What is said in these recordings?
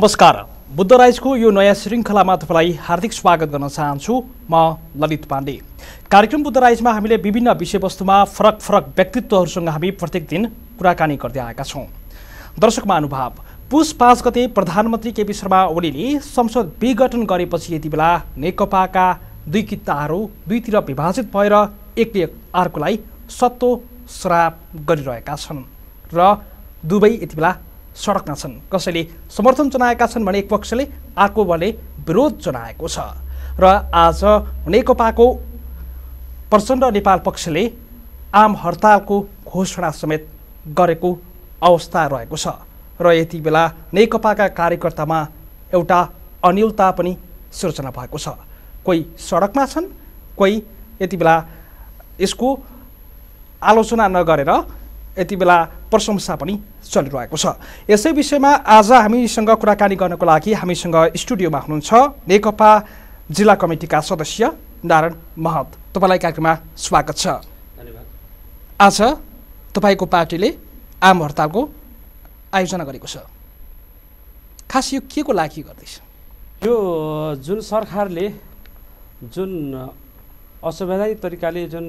नमस्कार बुद्ध राइजको यो नयाँ श्रृङ्खलामा तपाईँलाई हार्दिक स्वागत गर्न चाहन्छु म ललित पाण्डे कार्यक्रम बुद्ध राइजमा हामीले विभिन्न विषयवस्तुमा फरक फरक व्यक्तित्वहरूसँग हामी प्रत्येक दिन कुराकानी गर्दै आएका छौँ दर्शक महानुभाव पुष पाँच गते प्रधानमन्त्री केपी शर्मा ओलीले संसद विघटन गरेपछि यति बेला नेकपाका दुई किताहरू दुईतिर विभाजित भएर एकले अर्कोलाई सत्तो श्राप गरिरहेका छन् र दुवै यति बेला सडकमा छन् कसैले समर्थन जनाएका छन् भने एक पक्षले अर्को भने विरोध जनाएको छ र आज नेकपाको प्रचण्ड नेपाल पक्षले आम हडतालको घोषणा समेत गरेको अवस्था रहेको छ र यति बेला नेकपाका कार्यकर्तामा एउटा अनिलता पनि सिर्जना भएको छ कोही सडकमा छन् कोही यति बेला यसको आलोचना नगरेर यति बेला प्रशंसा पनि चलिरहेको छ यसै विषयमा आज हामीसँग कुराकानी गर्नको लागि हामीसँग स्टुडियोमा हुनुहुन्छ नेकपा जिल्ला कमिटीका सदस्य नारायण महत तपाईँलाई कार्यक्रममा स्वागत छ धन्यवाद आज तपाईँको पार्टीले आम हडतालको आयोजना गरेको छ खास यो के को लागि गर्दैछ यो जुन सरकारले जुन असंवैधानिक तरिकाले जुन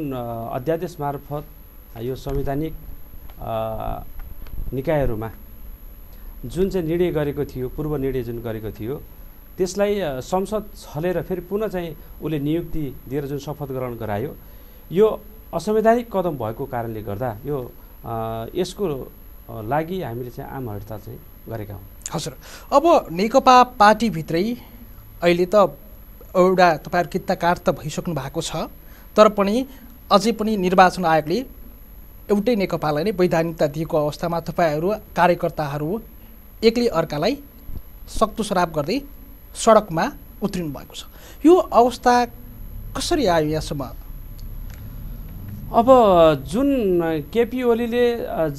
अध्यादेश मार्फत यो संवैधानिक निकायहरूमा जुन चाहिँ निर्णय गरेको थियो पूर्व निर्णय जुन गरेको थियो त्यसलाई संसद छलेर फेरि पुनः चाहिँ उसले नियुक्ति दिएर जुन शपथ ग्रहण गरायो यो असंवैधानिक कदम भएको कारणले गर्दा यो यसको लागि हामीले चाहिँ आम हडताल चाहिँ गरेका हौँ हजुर अब नेकपा पार्टीभित्रै अहिले त एउटा तपाईँहरू किताकार त भइसक्नु भएको छ तर पनि अझै पनि निर्वाचन आयोगले एउटै नेकपालाई नै वैधानिकता दिएको अवस्थामा तपाईँहरू कार्यकर्ताहरू एक्लै अर्कालाई सक्तो श्राप गर्दै सडकमा उत्रिनु भएको छ यो अवस्था कसरी आयो यहाँसम्म अब जुन केपी ओलीले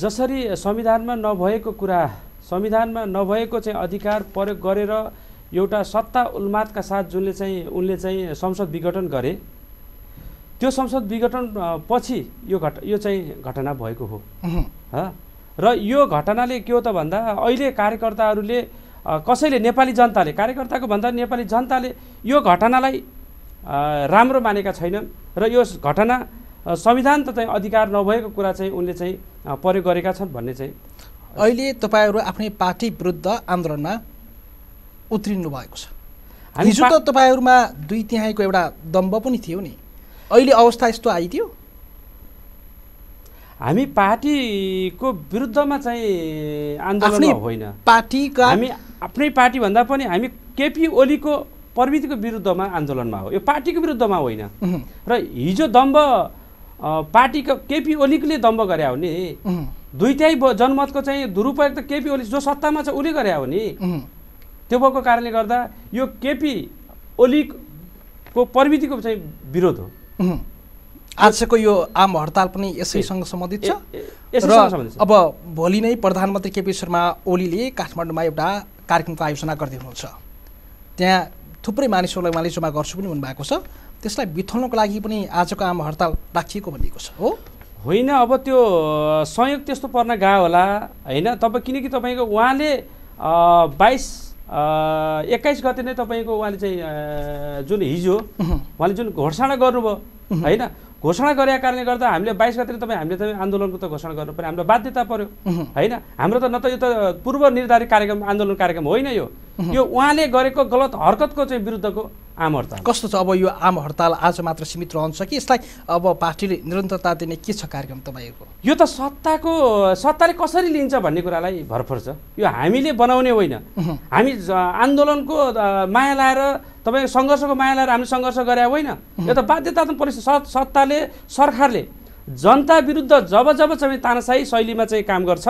जसरी संविधानमा नभएको कुरा संविधानमा नभएको चाहिँ अधिकार प्रयोग गरेर एउटा सत्ता उन्मादका साथ जुनले चाहिँ उनले चाहिँ संसद विघटन गरे त्यो संसद विघटन पछि यो घट यो चाहिँ घटना भएको हो र यो घटनाले के हो त भन्दा अहिले कार्यकर्ताहरूले कसैले नेपाली जनताले कार्यकर्ताको भन्दा नेपाली जनताले यो घटनालाई राम्रो मानेका छैनन् र यो घटना संविधान त चाहिँ अधिकार नभएको कुरा चाहिँ उनले चाहिँ प्रयोग गरेका छन् भन्ने चाहिँ अहिले तपाईँहरू आफ्नै पार्टी विरुद्ध आन्दोलनमा उत्रिनु भएको छ हिजो त तपाईँहरूमा दुई तिहाईको एउटा दम्ब पनि थियो नि अहिले अवस्था यस्तो आइदियो हामी पार्टीको विरुद्धमा चाहिँ आन्दोलन होइन पार्टीका हामी आफ्नै पार्टीभन्दा पनि हामी केपी ओलीको प्रविधिको विरुद्धमा आन्दोलनमा हो यो पार्टीको विरुद्धमा होइन र हिजो दम्ब पार्टीको केपी ओलीले दम्ब गरे हो नि दुइटै जनमतको चाहिँ दुरुपयोग त केपी ओली जो सत्तामा छ उसले गरे हो नि त्यो भएको कारणले गर्दा यो केपी ओलीको प्रविधिको चाहिँ विरोध हो आजको यो आम हडताल पनि यसैसँग सम्बन्धित छ र अब भोलि नै प्रधानमन्त्री केपी शर्मा ओलीले काठमाडौँमा एउटा कार्यक्रमको आयोजना गरिदिनु हुनुहुन्छ त्यहाँ थुप्रै मानिसहरूलाई उहाँले जमा गर्छु पनि भन्नुभएको छ त्यसलाई बिथोल्नको लागि पनि आजको आम हडताल राखिएको भनिएको छ हो होइन अब त्यो संयोग त्यस्तो पर्न गयो होला होइन तपाईँ किनकि तपाईँको उहाँले बाइस एक्काइस गते नै तपाईँको उहाँले चाहिँ जुन हिजो उहाँले जुन घोषणा गर्नुभयो होइन घोषणा गरेको कारणले गर्दा हामीले बाइस गते तपाईँ हामीले त आन्दोलनको त घोषणा गर्नु पऱ्यो हामीलाई बाध्यता पऱ्यो होइन हाम्रो त न त यो त पूर्व निर्धारित कार्यक्रम आन्दोलन कार्यक्रम होइन यो यो उहाँले गरेको गलत हरकतको चाहिँ विरुद्धको आम हडताल कस्तो छ अब यो आम हडताल आज मात्र सीमित रहन्छ कि यसलाई अब पार्टीले निरन्तरता दिने के छ कार्यक्रम तपाईँको यो त सत्ताको सत्ताले कसरी लिन्छ भन्ने कुरालाई भरपर छ यो हामीले बनाउने होइन हामी आन्दोलनको माया लाएर तपाईँ सङ्घर्षको माया लाएर हामीले सङ्घर्ष गरे होइन यो त बाध्यता परिस्थिति सत्ताले सरकारले जनता विरुद्ध जब जब चाहिँ तानासाही शैलीमा चाहिँ काम गर्छ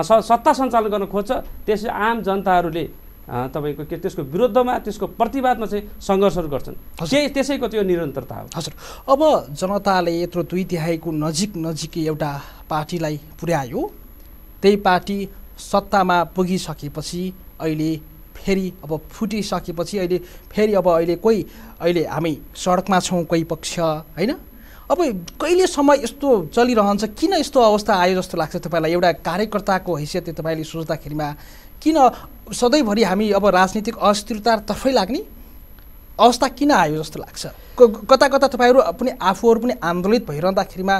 सत्ता सञ्चालन गर्न खोज्छ त्यसै आम जनताहरूले तपाईँको के त्यसको विरुद्धमा त्यसको प्रतिवादमा चाहिँ सङ्घर्षहरू गर्छन् त्यही त्यसैको त्यो निरन्तरता हो हजुर अब जनताले यत्रो दुई तिहाईको नजिक नजिकै एउटा पार्टीलाई पुर्यायो त्यही पार्टी सत्तामा पुगिसकेपछि अहिले फेरि अब फुटिसकेपछि अहिले फेरि अब अहिले कोही अहिले हामी सडकमा छौँ कोही पक्ष होइन अब कहिलेसम्म यस्तो चलिरहन्छ किन यस्तो अवस्था आयो जस्तो लाग्छ तपाईँलाई एउटा कार्यकर्ताको हैसियतले तपाईँले सोच्दाखेरिमा किन सधैँभरि हामी अब राजनीतिक अस्थिरतातर्फै लाग्ने अवस्था किन आयो जस्तो लाग्छ कता कता तपाईँहरू पनि आफूहरू पनि आन्दोलित भइरहँदाखेरिमा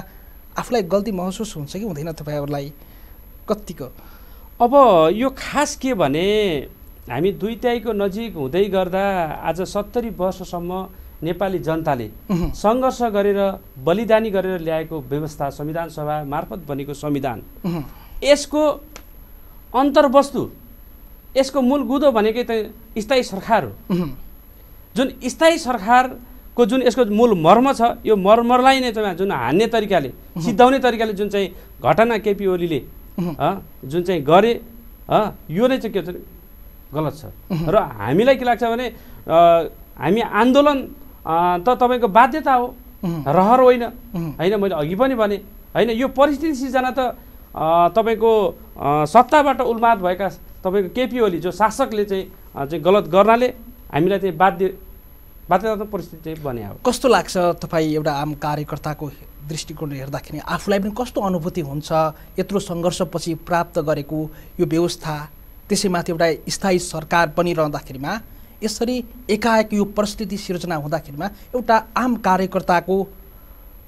आफूलाई गल्ती महसुस हुन्छ कि हुँदैन तपाईँहरूलाई कत्तिको अब यो खास के भने हामी दुई त्याईको नजिक हुँदै गर्दा आज सत्तरी वर्षसम्म नेपाली जनताले सङ्घर्ष गरेर बलिदानी गरेर ल्याएको व्यवस्था संविधान सभा मार्फत बनेको संविधान यसको अन्तर्वस्तु यसको मूल गुदो भनेकै त स्थायी सरकार हो जुन स्थायी सरकारको जुन यसको मूल मर्म छ यो मर्मलाई नै तपाईँ जुन हान्ने तरिकाले सिद्धाउने तरिकाले जुन चाहिँ घटना केपी ओलीले जुन चाहिँ गरे यो नै चाहिँ के छ गलत छ र हामीलाई के लाग्छ भने हामी आन्दोलन त तपाईँको बाध्यता हो रहर होइन होइन मैले अघि पनि भने होइन यो परिस्थिति सिर्जना त तपाईँको सत्ताबाट उन्माद भएका तपाईँको केपी ओली जो शासकले चाहिँ चाहिँ गलत गर्नाले हामीलाई चाहिँ बाध्य बाध्यतात्मक परिस्थिति चाहिँ बनायो हो कस्तो लाग्छ तपाईँ एउटा आम कार्यकर्ताको दृष्टिकोणले हेर्दाखेरि आफूलाई पनि कस्तो अनुभूति हुन्छ यत्रो सङ्घर्षपछि प्राप्त गरेको यो व्यवस्था त्यसैमाथि एउटा स्थायी सरकार बनिरहँदाखेरिमा यसरी एकाएक यो परिस्थिति सिर्जना हुँदाखेरिमा एउटा आम कार्यकर्ताको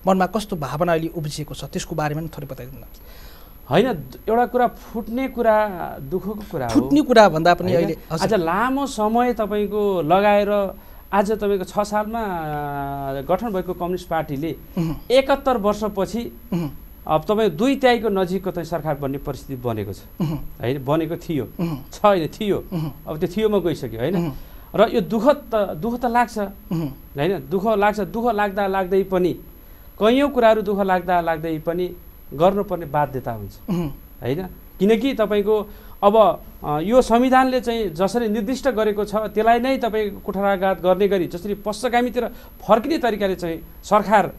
मनमा कस्तो भावना अहिले उब्जिएको छ त्यसको बारेमा पनि थोरै बताइदिनु होइन एउटा कुरा फुट्ने कुरा दुःखको कुरा फुट्ने कुरा भन्दा पनि अहिले आज लामो समय तपाईँको लगाएर आज तपाईँको छ सालमा गठन भएको कम्युनिस्ट पार्टीले एकहत्तर वर्षपछि अब तपाईँ दुई त्याईको नजिकको त सरकार बन्ने परिस्थिति बनेको छ होइन बनेको थियो छ होइन थियो अब त्यो थियोमा गइसक्यो होइन र यो दुःख त दुःख त लाग्छ होइन दुःख लाग्छ दुःख लाग्दा लाग्दै पनि कैयौँ कुराहरू दुःख लाग्दा लाग्दै पनि गर्नुपर्ने बाध्यता हुन्छ होइन किनकि तपाईँको अब यो संविधानले चाहिँ जसरी निर्दिष्ट गरेको छ त्यसलाई नै तपाईँ कुठाराघात गर्ने गरी जसरी पश्चगामीतिर फर्किने तरिकाले चाहिँ सरकार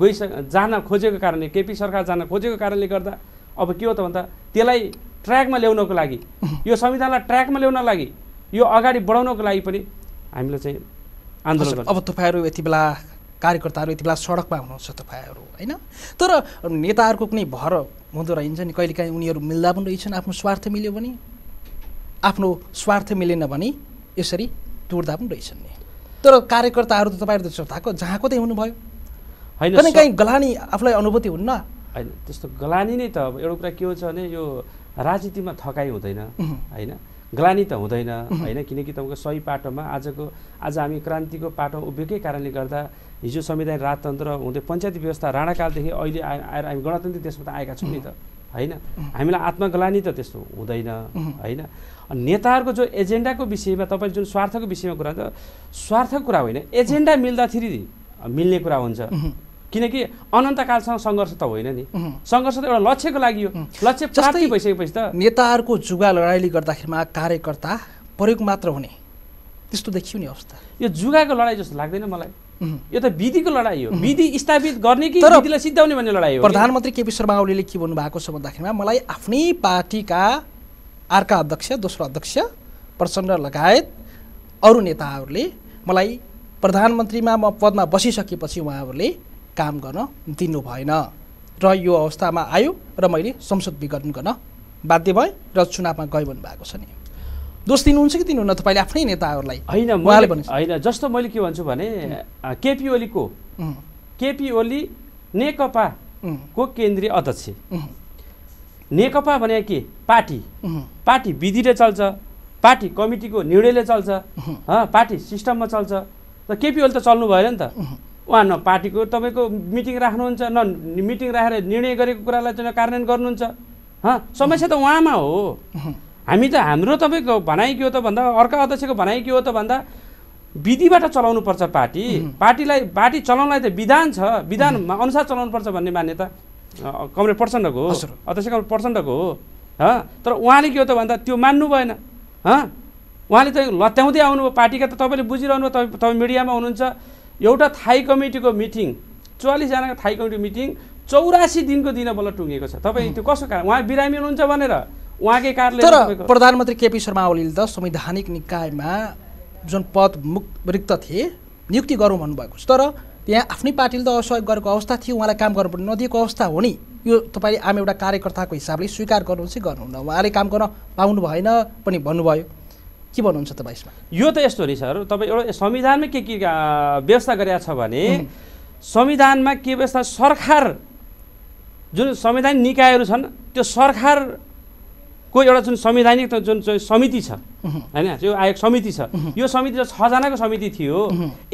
गइस जान खोजेको कारणले केपी सरकार जान खोजेको कारणले गर्दा अब के हो त भन्दा त्यसलाई ट्र्याकमा ल्याउनको लागि यो संविधानलाई ट्र्याकमा ल्याउनको लागि यो अगाडि बढाउनको लागि पनि हामीले चाहिँ आन्दोलन अब तपाईँहरू यति बेला कार्यकर्ताहरू यति बेला सडकमा हुनुहुन्छ तपाईँहरू होइन तर नेताहरूको कुनै भर हुँदो रहन्छ नि कहिलेकाहीँ उनीहरू मिल्दा पनि रहेछन् आफ्नो स्वार्थ मिल्यो भने आफ्नो स्वार्थ मिलेन भने यसरी टुट्दा पनि रहेछन् नि तर कार्यकर्ताहरू त तपाईँहरू त थाको जहाँको त्यही हुनुभयो होइन काहीँ गलानी आफूलाई अनुभूति हुन्न होइन त्यस्तो गलानी नै त अब एउटा कुरा के हुन्छ भने यो राजनीतिमा थकाइ हुँदैन होइन ग्लानी त हुँदैन होइन किनकि तपाईँको सही पाटोमा आजको आज हामी क्रान्तिको पाटो उभिएकै कारणले गर्दा हिजो संविधान राजतन्त्र हुँदै पञ्चायती व्यवस्था राणाकालदेखि अहिले आएर हामी गणतन्त्र देशमा त आएका छौँ नि त होइन हामीलाई आत्मग्लानी त त्यस्तो हुँदैन होइन नेताहरूको जो एजेन्डाको विषयमा तपाईँले जुन स्वार्थको विषयमा कुरा त स्वार्थको कुरा होइन एजेन्डा मिल्दाखेरि मिल्ने कुरा हुन्छ किनकि अनन्तकालसँग सङ्घर्ष त होइन नि सङ्घर्ष त एउटा लक्ष्यको लागि हो लक्ष्य प्राप्ति भइसकेपछि त नेताहरूको जुगा लडाइँले गर्दाखेरिमा कार्यकर्ता प्रयोग मात्र हुने त्यस्तो देखियो नि अवस्था यो जुगाको लडाइँ जस्तो लाग्दैन मलाई यो त विधिको लडाइँ हो विधि स्थापित गर्ने कि विधिलाई सिद्धाउने भन्ने लडाइँ हो प्रधानमन्त्री केपी शर्मा ओलीले के भन्नुभएको छ भन्दाखेरिमा मलाई आफ्नै पार्टीका अर्का अध्यक्ष दोस्रो अध्यक्ष प्रचण्ड लगायत अरू नेताहरूले मलाई प्रधानमन्त्रीमा म पदमा बसिसकेपछि उहाँहरूले काम गर्न दिनु भएन र यो अवस्थामा आयो र मैले संसद विघटन गर्न बाध्य भएँ र चुनावमा गइबनु भएको छ नि दोष दिनुहुन्छ कि दिनुहुन्न तपाईँले आफ्नै नेताहरूलाई होइन उहाँले भन्नु होइन जस्तो मैले के भन्छु भने केपी ओलीको केपी ओली नेकपा को केन्द्रीय अध्यक्ष नेकपा भने के पार्टी पार्टी विधिले चल्छ पार्टी कमिटीको निर्णयले चल्छ पार्टी सिस्टममा चल्छ र केपी ओली त चल्नु भएन नि त उहाँ न पार्टीको तपाईँको मिटिङ राख्नुहुन्छ न मिटिङ राखेर निर्णय गरेको कुरालाई चाहिँ कार्यान्वयन गर्नुहुन्छ हँ समस्या त उहाँमा हो हामी त हाम्रो तपाईँको भनाइ के हो त भन्दा अर्का अध्यक्षको भनाइ के हो त भन्दा विधिबाट चलाउनु पर्छ पार्टी पार्टीलाई पार्टी चलाउनलाई त विधान छ विधान अनुसार चलाउनु पर्छ भन्ने मान्यता कमरेड प्रचण्डको हो अध्यक्ष कमरेड प्रचण्डको हो हँ तर उहाँले के हो त भन्दा त्यो मान्नु भएन हँ उहाँले त लत्याउँदै आउनुभयो पार्टीका त तपाईँले बुझिरहनु भयो तपाईँ तपाईँ मिडियामा हुनुहुन्छ एउटा थाई कमिटीको मिटिङ चौवालिसजनाको थाई कमिटी मिटिङ चौरासी दिनको दिन बल्ल टुङ्गेको छ तपाईँ त्यो कसो कारण उहाँ बिरामी हुनुहुन्छ भनेर उहाँकै कारणले तर प्रधानमन्त्री केपी शर्मा ओलीले त संवैधानिक निकायमा जुन पद मुक्त रिक्त थिए नियुक्ति गरौँ भन्नुभएको छ तर त्यहाँ आफ्नै पार्टीले त असहयोग गरेको अवस्था थियो उहाँलाई काम गर्नु पर्ने नदिएको अवस्था हो नि यो तपाईँले आम एउटा कार्यकर्ताको हिसाबले स्वीकार गर्नु चाहिँ गर्नुहुन्न उहाँले काम गर्न पाउनु भएन पनि भन्नुभयो के भन्नुहुन्छ तपाईँ यसमा यो त यस्तो नि सर तपाईँ एउटा संविधानमै के के व्यवस्था गरेका छ भने संविधानमा के व्यवस्था सरकार जुन संविधान निकायहरू छन् त्यो सरकारको एउटा जुन संवैधानिक जुन समिति छ होइन यो आयोग समिति छ यो समिति छजनाको समिति थियो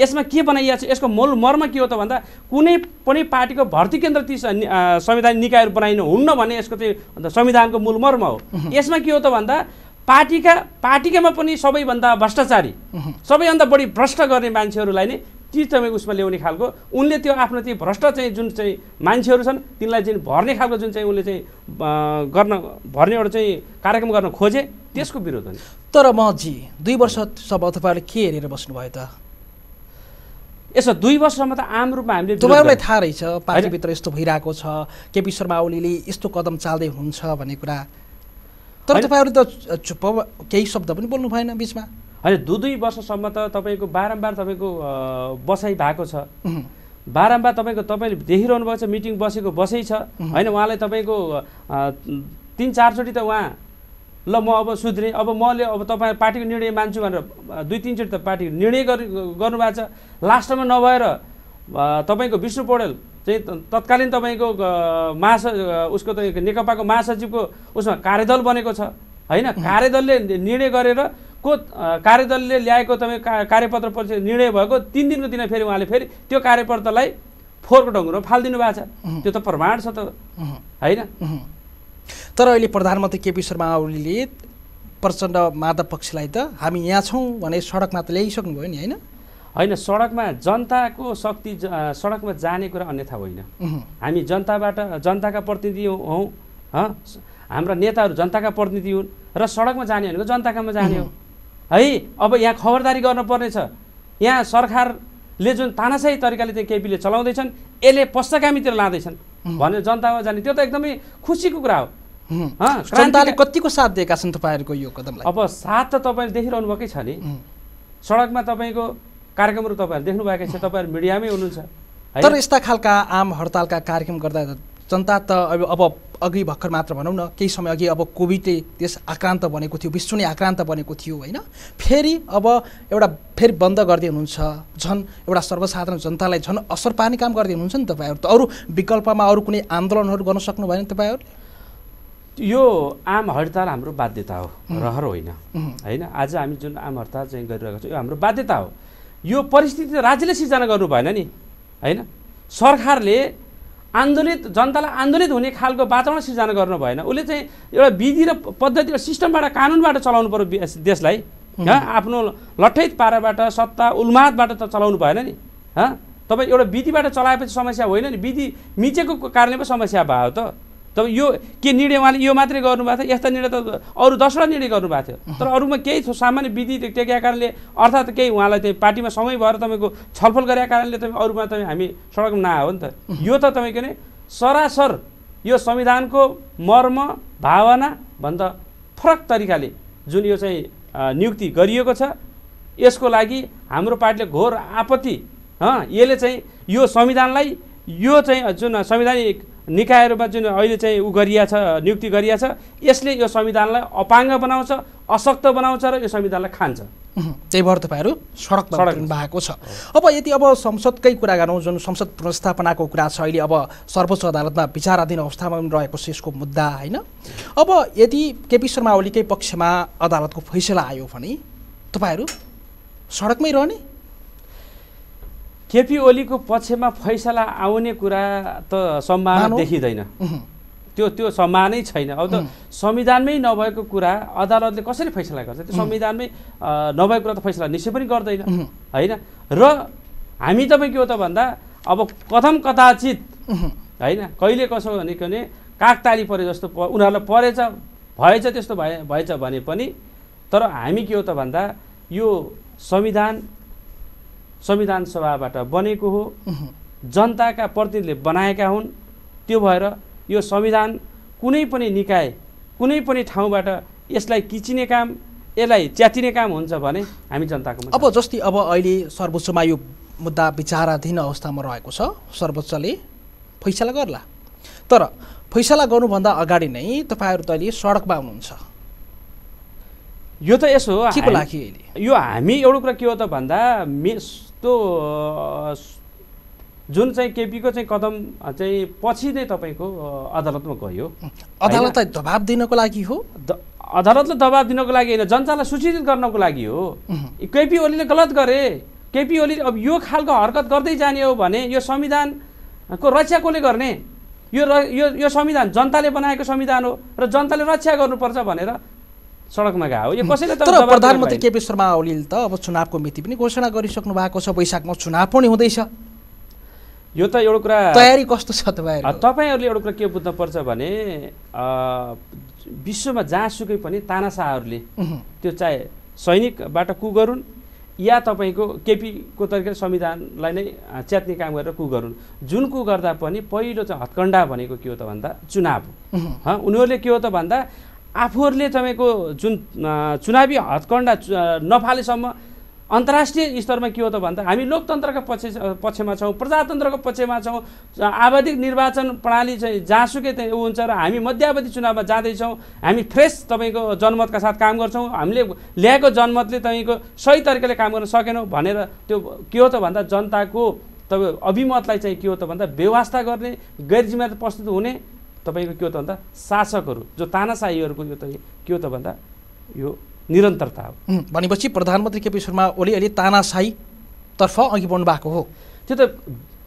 यसमा के बनाइएको छ यसको मूल मर्म के हो त भन्दा कुनै पनि पार्टीको भर्ती केन्द्र ती संवैधानिक निकायहरू बनाइनु हुन्न भने यसको चाहिँ संविधानको मूल मर्म हो यसमा के हो त भन्दा पार्टीका पार्टीकामा पनि सबैभन्दा भ्रष्टाचारी सबैभन्दा बढी भ्रष्ट गर्ने मान्छेहरूलाई नै ती तपाईँ उसमा ल्याउने खालको उनले त्यो आफ्नो त्यो भ्रष्ट चाहिँ जुन चाहिँ मान्छेहरू छन् तिनलाई चाहिँ भर्ने खालको जुन चाहिँ उनले चाहिँ गर्न भर्ने एउटा चाहिँ कार्यक्रम गर्न खोजे त्यसको विरोध हुन्छ तर म जी दुई वर्षसम्म तपाईँले के हेरेर बस्नुभयो त यसो दुई वर्षसम्म त आम रूपमा हामीले तपाईँलाई थाहा रहेछ पार्टीभित्र यस्तो भइरहेको छ केपी शर्मा ओलीले यस्तो कदम चाल्दै हुन्छ भन्ने कुरा तर तपाईँहरू त केही शब्द पनि बोल्नु भएन बिचमा होइन दुई दुई वर्षसम्म त तपाईँको बारम्बार तपाईँको बसाइ भएको छ बारम्बार तपाईँको तपाईँले देखिरहनु भएको छ मिटिङ बसेको बसै छ होइन उहाँलाई तपाईँको तिन चारचोटि त उहाँ ल म अब सुध्रेँ अब मैले अब तपाईँ पार्टीको निर्णय मान्छु भनेर दुई तिनचोटि त पार्टी निर्णय गर्नुभएको छ लास्टमा नभएर तपाईँको विष्णु पौडेल चाहिँ तत्कालीन तपाईँको महास उसको त नेकपाको महासचिवको उसमा कार्यदल बनेको छ होइन कार्यदलले निर्णय गरेर को कार्यदलले ल्याएको तपाईँ का कार्यपत्र पछि निर्णय भएको तिन दिनको दिन फेरि उहाँले फेरि त्यो कार्यपत्रलाई फोहोरको ढङ्गुरमा फालिदिनु भएको छ त्यो त प्रमाण छ त होइन तर अहिले प्रधानमन्त्री केपी शर्मा ओलीले प्रचण्ड माधव पक्षलाई त हामी यहाँ छौँ भने सडकमा त ल्याइसक्नुभयो नि होइन होइन सडकमा जनताको शक्ति सडकमा जाने कुरा अन्यथा होइन हामी जनताबाट जनताका प्रतिनिधि हौँ हाम्रा नेताहरू जनताका प्रतिनिधि हुन् र सडकमा जाने भनेको जनताकामा जाने हो है अब यहाँ खबरदारी गर्नुपर्नेछ यहाँ सरकारले जुन तानासाही तरिकाले चाहिँ केपीले चलाउँदैछन् यसले पश्चगामीतिर लाँदैछन् भनेर जनतामा जाने त्यो त एकदमै खुसीको कुरा हो जनताले कतिको साथ दिएका छन् तपाईँहरूको यो कदमलाई अब साथ त तपाईँले देखिरहनु भएकै छ नि सडकमा तपाईँको कार्यक्रमहरू तपाईँहरू भएको छ तपाईँहरू मिडियामै हुनुहुन्छ तर यस्ता खालका आम हडतालका कार्यक्रम गर्दा जनता त अब अब अघि भर्खर मात्र भनौँ न केही समय अघि अब कोभिडले त्यस आक्रान्त बनेको थियो विश्व नै आक्रान्त बनेको थियो होइन फेरि अब एउटा फेरि बन्द गर्दै हुनुहुन्छ झन् एउटा सर्वसाधारण जनतालाई झन् असर पार्ने काम गर्दै हुनुहुन्छ नि तपाईँहरू त अरू विकल्पमा अरू कुनै आन्दोलनहरू गर्न सक्नु भएन तपाईँहरू यो आम हडताल हाम्रो बाध्यता हो रहर होइन होइन आज हामी जुन आम हडताल चाहिँ गरिरहेको छौँ यो हाम्रो बाध्यता हो यो परिस्थिति राज्यले सिर्जना गर्नु भएन नि होइन सरकारले आन्दोलित जनतालाई आन्दोलित हुने खालको वातावरण सिर्जना गर्नु भएन उसले चाहिँ एउटा विधि र पद्धति र सिस्टमबाट कानुनबाट चलाउनु पऱ्यो देशलाई आफ्नो लट्ठैत पाराबाट सत्ता उन्मादबाट त चलाउनु भएन नि तपाईँ एउटा विधिबाट चलाएपछि समस्या होइन नि विधि मिचेको कारणले पो समस्या भयो त तब यो के निर्णय उहाँले यो मात्रै गर्नुभएको थियो यस्ता निर्णय त अरू दसवटा निर्णय गर्नुभएको थियो तर अरूमा केही सामान्य विधि टेकेका कारणले अर्थात् केही उहाँलाई चाहिँ पार्टीमा समय भएर तपाईँको छलफल गरेका कारणले तपाईँ अरूमा तपाईँ हामी सडकमा नआयो नि त यो त तपाईँको नै सरासर यो संविधानको मर्म भावना भन्दा फरक तरिकाले जुन यो चाहिँ नियुक्ति गरिएको छ यसको लागि हाम्रो पार्टीले घोर आपत्ति यसले चाहिँ यो संविधानलाई यो चाहिँ जुन संवैधानिक निकायहरूमा जुन अहिले चाहिँ ऊ गरिया छ नियुक्ति गरिया छ यसले यो संविधानलाई अपाङ्ग बनाउँछ अशक्त बनाउँछ र यो संविधानलाई खान्छ त्यही भएर तपाईँहरू सडक सडक भएको छ अब यदि अब संसदकै कुरा गरौँ जुन संसद पुनस्थापनाको कुरा छ अहिले अब सर्वोच्च अदालतमा विचाराधीन अवस्थामा पनि रहेको छ यसको मुद्दा होइन अब यदि केपी शर्मा ओलीकै पक्षमा अदालतको फैसला आयो भने तपाईँहरू सडकमै रहने केपी ओलीको पक्षमा फैसला आउने कुरा त सम्मान देखिँदैन त्यो त्यो सम्मानै छैन अब त संविधानमै नभएको कुरा अदालतले कसरी फैसला गर्छ त्यो संविधानमै नभएको कुरा त फैसला निश्चय पनि गर्दैन होइन र हामी तपाईँ के हो त भन्दा अब कथम कदाचित होइन कहिले कसो भनेको भने कागताली परे जस्तो प उनीहरूलाई परेछ भएछ त्यस्तो भए भएछ भने पनि तर हामी के हो त भन्दा यो संविधान संविधान सभाबाट बनेको हो जनताका प्रतिनिधिले बनाएका हुन् त्यो भएर यो संविधान कुनै पनि निकाय कुनै पनि ठाउँबाट यसलाई किचिने काम यसलाई च्यातिने काम हुन्छ भने हामी जनताको अब जस्तै अब अहिले सर्वोच्चमा यो मुद्दा विचाराधीन अवस्थामा रहेको छ सर्वोच्चले फैसला गर्ला तर फैसला गर्नुभन्दा अगाडि नै तपाईँहरू त अहिले सडकमा हुनुहुन्छ यो त यसो यो हामी एउटा कुरा के हो त भन्दा त्यो जुन चाहिँ केपीको चाहिँ कदम चाहिँ पछि नै तपाईँको अदालतमा गयो अदालतलाई दबाब दिनको लागि हो अदालतले दबाब दिनको लागि होइन जनतालाई सूचित गर्नको लागि हो केपी ओलीले गलत गरे केपी ओली अब यो खालको हरकत गर्दै जाने हो भने यो संविधानको रक्षा कसले गर्ने यो र यो यो संविधान जनताले बनाएको संविधान हो र जनताले रक्षा गर्नुपर्छ भनेर सडकमा गएको यो कसैले तर प्रधानमन्त्री केपी शर्मा ओलीले त अब चुनावको मिति पनि घोषणा गरिसक्नु भएको छ वैशाखमा चुनाव पनि हुँदैछ यो त एउटा कुरा तयारी कस्तो छ तपाईँ तपाईँहरूले एउटा कुरा के बुझ्नुपर्छ भने विश्वमा जहाँसुकै पनि तानासाहरूले त्यो चाहे सैनिकबाट कु गरून् या तपाईँको केपीको तरिकाले संविधानलाई नै च्यात्ने काम गरेर कु गरून् जुन कु गर्दा पनि पहिलो चाहिँ हत्कण्डा भनेको के हो त भन्दा चुनाव हो उनीहरूले के हो त भन्दा आफूहरूले तपाईँको जुन चुनावी हत्कण्डा नफालेसम्म अन्तर्राष्ट्रिय स्तरमा के हो त भन्दा हामी लोकतन्त्रको पक्ष पक्षमा छौँ प्रजातन्त्रको पक्षमा छौँ आवधिक निर्वाचन प्रणाली चाहिँ जहाँसुकै त्यही हुन्छ र हामी मध्यावधि चुनावमा जाँदैछौँ हामी फ्रेस तपाईँको जनमतका साथ काम गर्छौँ हामीले ल्याएको जनमतले तपाईँको सही तरिकाले काम गर्न सकेनौँ भनेर त्यो के हो त भन्दा जनताको तपाईँ अभिमतलाई चाहिँ के हो त भन्दा व्यवस्था गर्ने गैर जिम्मेवार प्रस्तुत हुने तपाईँको के हो त भन्दा शासकहरू जो तानासाहीहरूको यो त के हो त भन्दा यो निरन्तरता हो भनेपछि प्रधानमन्त्री केपी शर्मा ओली अहिले तानासाहीतर्फ अघि बढ्नु भएको हो त्यो त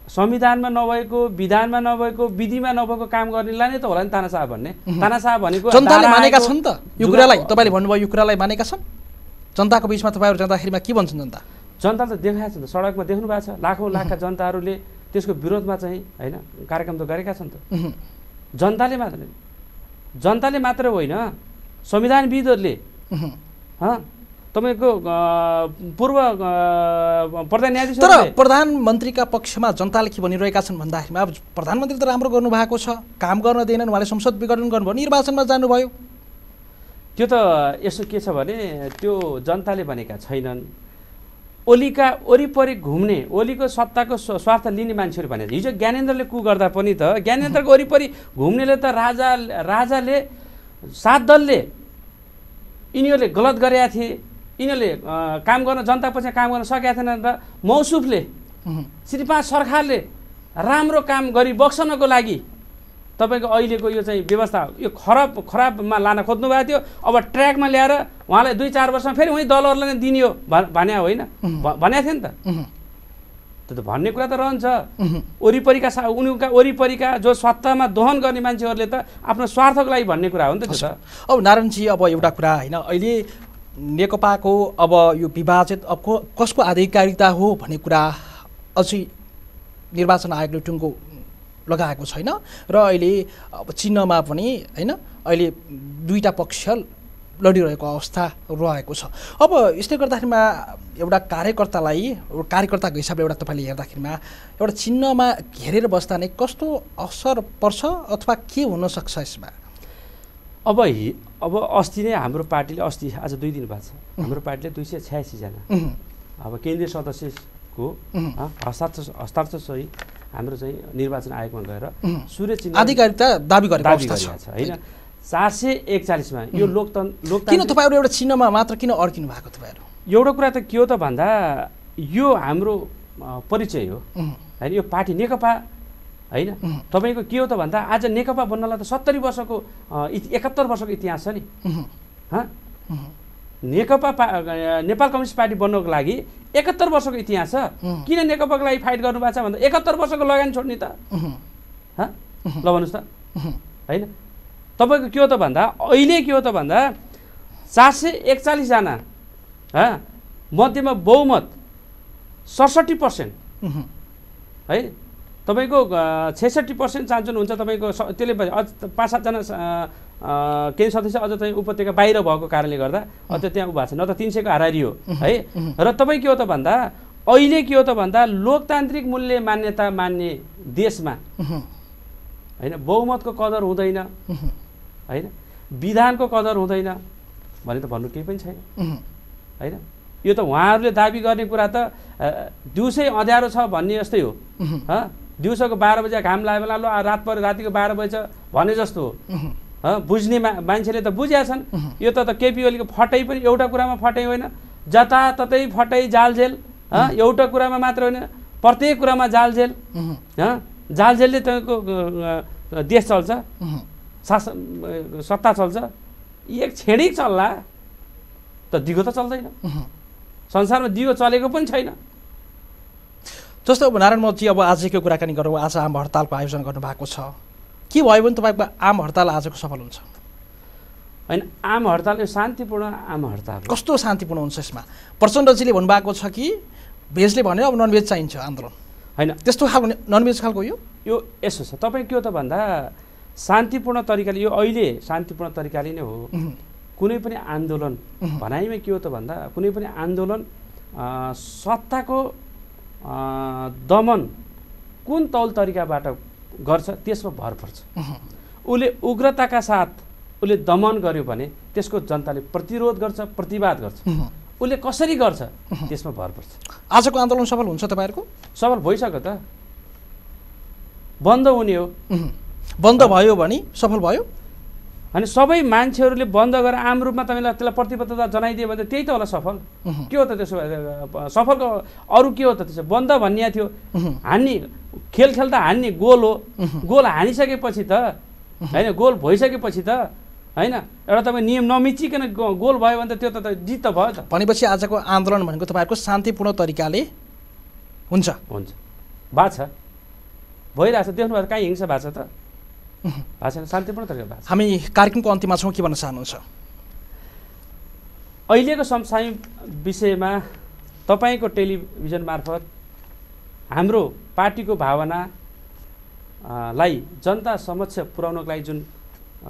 संविधानमा नभएको विधानमा नभएको विधिमा नभएको काम गर्नेलाई नै त होला नि तानासाह भन्ने तानासाह भनेको जनताले मानेका छन् त यो कुरालाई तपाईँले भन्नुभयो यो कुरालाई मानेका छन् जनताको बिचमा तपाईँहरू जाँदाखेरिमा के भन्छन् जनता जनताले त देखाएको छ सडकमा देख्नु भएको छ लाखौँ लाखका जनताहरूले त्यसको विरोधमा चाहिँ होइन कार्यक्रम त गरेका छन् त जनताले मात्र जनताले मात्र होइन संविधानविदहरूले तपाईँको पूर्व प्रधान न्यायाधीश तर प्रधानमन्त्रीका पक्षमा जनताले के भनिरहेका छन् भन्दाखेरिमा अब प्रधानमन्त्री त राम्रो गर्नुभएको छ काम गर्न दिएनन् उहाँले संसद विघटन गर्नुभयो निर्वाचनमा जानुभयो त्यो त यसो के छ भने त्यो जनताले भनेका छैनन् ओलीका वरिपरि घुम्ने ओलीको सत्ताको स्वार्थ लिने मान्छेहरू भनेर हिजो ज्ञानेन्द्रले कु गर्दा पनि त ज्ञानेन्द्रको वरिपरि घुम्नेले त राजा राजाले सात दलले यिनीहरूले गलत गरेका थिए यिनीहरूले काम गर्न जनता पछि काम गर्न सकेका थिएनन् र मौसुफले श्री सरकारले राम्रो काम गरी बक्सनको लागि तपाईँको अहिलेको यो चाहिँ व्यवस्था यो खराब खराबमा लान खोज्नु भएको थियो अब ट्र्याकमा ल्याएर उहाँलाई दुई चार वर्षमा फेरि उहीँ दलहरूलाई नै दिने हो भन्या होइन भनेको थियो नि त त्यो त भन्ने कुरा त रहन्छ वरिपरिका सा उनीहरूका वरिपरिका जो स्वार्थमा दोहन गर्ने मान्छेहरूले त आफ्नो स्वार्थको लागि भन्ने कुरा हो नि त त्यो त अब नारायणजी अब एउटा कुरा होइन अहिले नेकपाको अब यो विभाजित अब कसको आधिकारिकता हो भन्ने कुरा अझै निर्वाचन आयोगले टुङ्गो लगाएको छैन र अहिले अब चिन्हमा पनि होइन अहिले दुईवटा पक्ष लडिरहेको अवस्था रहेको छ अब यसले गर्दाखेरिमा एउटा कार्यकर्तालाई कार्यकर्ताको हिसाबले एउटा तपाईँले हेर्दाखेरिमा एउटा चिन्हमा घेरेर बस्दा नै कस्तो असर पर्छ अथवा के हुनसक्छ यसमा अब अब अस्ति नै हाम्रो पार्टीले अस्ति आज दुई दिन भएको छ हाम्रो पार्टीले दुई सय छयासीजना अब केन्द्रीय सदस्यको हस्ताक्षर हस्ताक्षर सही हाम्रो चाहिँ निर्वाचन आयोगमा गएर सूर्य चिन्ह आधिकारिकता दावी गरेको अवस्था छ होइन चार सय एकचालिसमा यो लोकतन्त्र लोक किन तपाईँहरू एउटा चिन्हमा मात्र किन अड्किनु भएको तपाईँहरू एउटा कुरा त के हो त भन्दा यो हाम्रो परिचय हो होइन यो पार्टी नेकपा होइन तपाईँको के हो त भन्दा आज नेकपा बन्नलाई त सत्तरी वर्षको एकात्तर वर्षको इतिहास छ नि नेकपा नेपाल कम्युनिस्ट पार्टी बन्नको लागि एकहत्तर वर्षको इतिहास छ किन नेकपाको लागि फाइट गर्नुभएको छ भन्दा एकात्तर वर्षको लगानी छोड्ने त ल भन्नुहोस् त होइन तपाईँको के हो त भन्दा अहिले के हो त भन्दा चार सय एकचालिसजना मध्येमा बहुमत सडसठी पर्सेन्ट है तपाईँको छेसठी पर्सेन्ट चान्चुन हुन्छ तपाईँको त्यसले पाँच सातजना केही सदस्य अझ चाहिँ उपत्यका बाहिर भएको कारणले गर्दा अझ त्यहाँ उभएको छ न त तिन सयको हारारी हो है र तपाईँ के हो त भन्दा अहिले के हो त भन्दा लोकतान्त्रिक मूल्य मान्यता मान्ने देशमा होइन बहुमतको कदर हुँदैन होइन विधानको कदर हुँदैन भने त भन्नु केही पनि छैन होइन यो त उहाँहरूले दाबी गर्ने कुरा त दिउँसै अँध्यारो छ भन्ने जस्तै हो दिउँसोको बाह्र बजे घाम लाग्यो बेला रात रातिको बाह्र बजी छ भने जस्तो हो बुझ्ने मा मान्छेले त बुझ्या छन् यो त केपी ओलीको फटै पनि एउटा कुरामा फटै होइन जताततै फटै जालझेल एउटा कुरामा मात्र होइन प्रत्येक कुरामा जालझेल जालझेलले तपाईँको देश चल्छ शासन सत्ता चल्छ एक छेडी चल्ला त दिगो त चल्दैन संसारमा दिगो चलेको पनि छैन जस्तो अब नारायण मोदी अब आजको कुराकानी गरौँ आज आम हडतालको आयोजन गर्नुभएको छ के भयो भने तपाईँको आम हडताल आजको सफल हुन्छ होइन आम हडताल यो शान्तिपूर्ण आम हडताल कस्तो शान्तिपूर्ण हुन्छ यसमा प्रचण्डजीले भन्नुभएको छ कि भेजले भन्यो अब ननभेज चाहिन्छ आन्दोलन होइन त्यस्तो खालको ननभेज खालको यो यो यसो छ तपाईँ के हो त भन्दा शान्तिपूर्ण तरिकाले यो अहिले शान्तिपूर्ण तरिकाले नै हो कुनै पनि आन्दोलन भनाइमा के हो त भन्दा कुनै पनि आन्दोलन सत्ताको दमन कुन तौल तरिकाबाट गर्छ त्यसमा भर पर्छ उसले उग्रताका साथ उसले दमन गर्यो भने त्यसको जनताले प्रतिरोध गर्छ प्रतिवाद गर्छ उसले कसरी गर्छ त्यसमा भर पर्छ आजको आन्दोलन सफल हुन्छ तपाईँहरूको सफल भइसक्यो त बन्द हुने हो बन्द भयो भने सफल भयो अनि सबै मान्छेहरूले बन्द गरेर आम रूपमा तपाईँलाई त्यसलाई प्रतिबद्धता जनाइदियो भने त्यही त होला सफल के हो त त्यसो सफलको अरू के हो त त्यसो बन्द भन्ने थियो हानि खेल खेल त हान्ने गोल हो गोल हानिसकेपछि त होइन गोल भइसकेपछि त होइन एउटा तपाईँ नियम नमिचिकन गोल भयो भने त त्यो त जित त भयो त भनेपछि आजको आन्दोलन भनेको तपाईँहरूको शान्तिपूर्ण तरिकाले हुन्छ हुन्छ भएको छ भइरहेछ देख्नुभएको कहीँ हिंसा भएको छ त भएको छैन शान्तिपूर्ण तरिका भएको हामी कार्यक्रमको अन्तिममा छौँ के भन्न चाहनुहुन्छ अहिलेको समसामयिक विषयमा तपाईँको टेलिभिजन मार्फत हाम्रो पार्टीको भावना लाई जनता समक्ष पुर्याउनको लागि जुन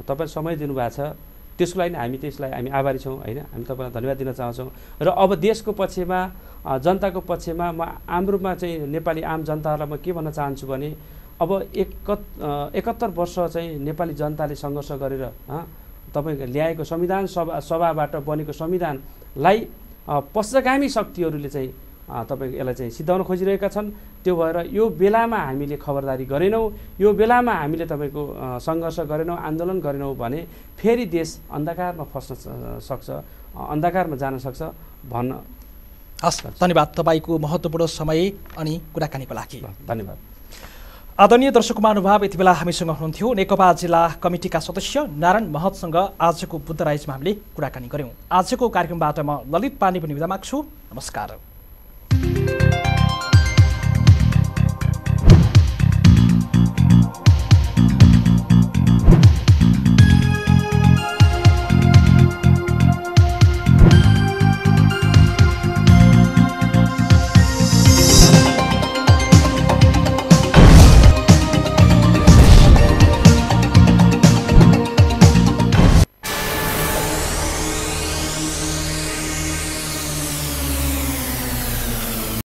तपाईँ समय दिनुभएको छ त्यसको लागि हामी त्यसलाई हामी आभारी छौँ होइन हामी तपाईँलाई धन्यवाद दिन चाहन्छौँ र अब देशको पक्षमा जनताको पक्षमा म आम रूपमा चाहिँ नेपाली आम जनताहरूलाई म के भन्न चाहन्छु भने अब एकत एकहत्तर वर्ष चाहिँ नेपाली जनताले सङ्घर्ष गरेर तपाईँ ल्याएको संविधान सभा सभाबाट बनेको संविधानलाई पश्चगामी शक्तिहरूले चाहिँ तपाईँ यसलाई चाहिँ सिद्धाउन खोजिरहेका छन् त्यो भएर यो बेलामा हामीले खबरदारी गरेनौँ यो बेलामा हामीले तपाईँको सङ्घर्ष गरेनौँ आन्दोलन गरेनौँ भने फेरि देश अन्धकारमा फस्न सक्छ अन्धकारमा जान सक्छ भन्न हस् धन्यवाद तपाईँको महत्त्वपूर्ण समय अनि कुराकानीको लागि धन्यवाद आदरणीय दर्शक महानुभाव यति बेला हामीसँग हुनुहुन्थ्यो नेकपा जिल्ला कमिटीका सदस्य नारायण महतसँग आजको बुद्ध राइजमा हामीले कुराकानी गऱ्यौँ आजको कार्यक्रमबाट म ललित पानी पनि विदा माग्छु नमस्कार you